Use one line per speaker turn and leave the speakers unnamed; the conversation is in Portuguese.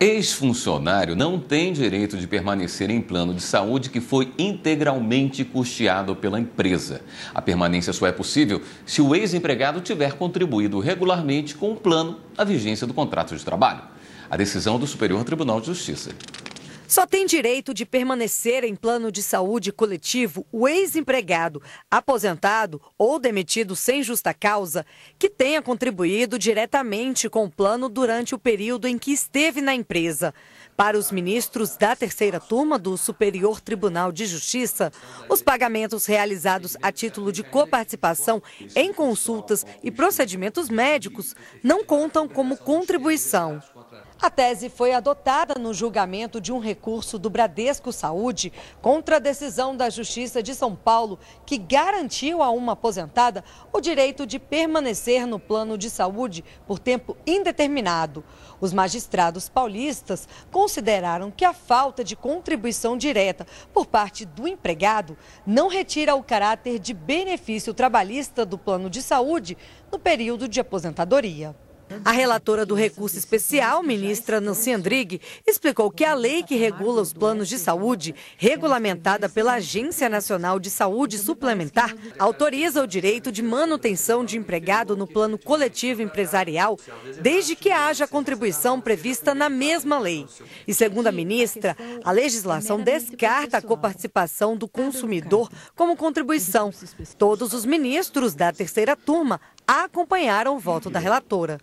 Ex-funcionário não tem direito de permanecer em plano de saúde que foi integralmente custeado pela empresa. A permanência só é possível se o ex-empregado tiver contribuído regularmente com o plano à vigência do contrato de trabalho. A decisão do Superior Tribunal de Justiça.
Só tem direito de permanecer em plano de saúde coletivo o ex-empregado, aposentado ou demitido sem justa causa que tenha contribuído diretamente com o plano durante o período em que esteve na empresa. Para os ministros da terceira turma do Superior Tribunal de Justiça, os pagamentos realizados a título de coparticipação em consultas e procedimentos médicos não contam como contribuição. A tese foi adotada no julgamento de um recurso do Bradesco Saúde contra a decisão da Justiça de São Paulo que garantiu a uma aposentada o direito de permanecer no plano de saúde por tempo indeterminado. Os magistrados paulistas consideraram que a falta de contribuição direta por parte do empregado não retira o caráter de benefício trabalhista do plano de saúde no período de aposentadoria. A relatora do recurso especial, ministra Nancy Andrighi, explicou que a lei que regula os planos de saúde, regulamentada pela Agência Nacional de Saúde Suplementar, autoriza o direito de manutenção de empregado no plano coletivo empresarial, desde que haja contribuição prevista na mesma lei. E segundo a ministra, a legislação descarta a coparticipação do consumidor como contribuição. Todos os ministros da terceira turma acompanharam o voto da relatora.